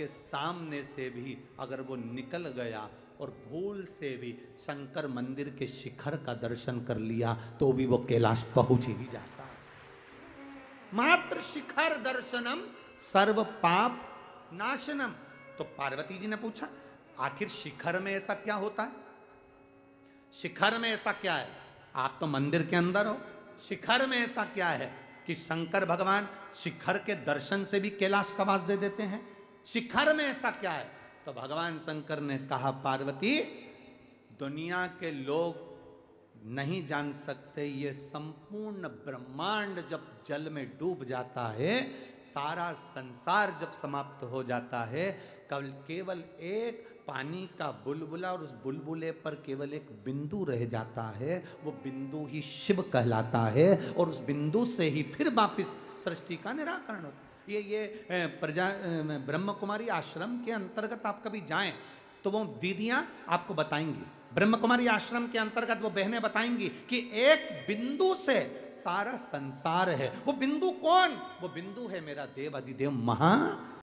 के सामने से भी अगर वो निकल गया और भूल से भी शंकर मंदिर के शिखर का दर्शन कर लिया तो भी वो कैलाश पहुंच ही जाता मात्र शिखर दर्शनम सर्व पाप नाशनम तो पार्वती जी ने पूछा आखिर शिखर में ऐसा क्या होता है शिखर में ऐसा क्या है आप तो मंदिर के अंदर हो शिखर में ऐसा क्या है कि शंकर भगवान शिखर के दर्शन से भी कैलाश का वास दे देते हैं शिखर में ऐसा क्या है तो भगवान शंकर ने कहा पार्वती दुनिया के लोग नहीं जान सकते ये संपूर्ण ब्रह्मांड जब जल में डूब जाता है सारा संसार जब समाप्त हो जाता है कल केवल एक पानी का बुलबुला और उस बुलबुले पर केवल एक बिंदु रह जाता है वो बिंदु ही शिव कहलाता है और उस बिंदु से ही फिर वापस सृष्टि का निराकरण होता है ये ये प्रजा ब्रह्म कुमारी आश्रम के अंतर्गत आप कभी जाएं तो वो दीदियां आपको बताएंगी ब्रह्म कुमारी आश्रम के अंतर्गत वो बहनें बताएंगी कि एक बिंदु से सारा संसार है वो बिंदु कौन वो बिंदु है मेरा देव अधिदेव महा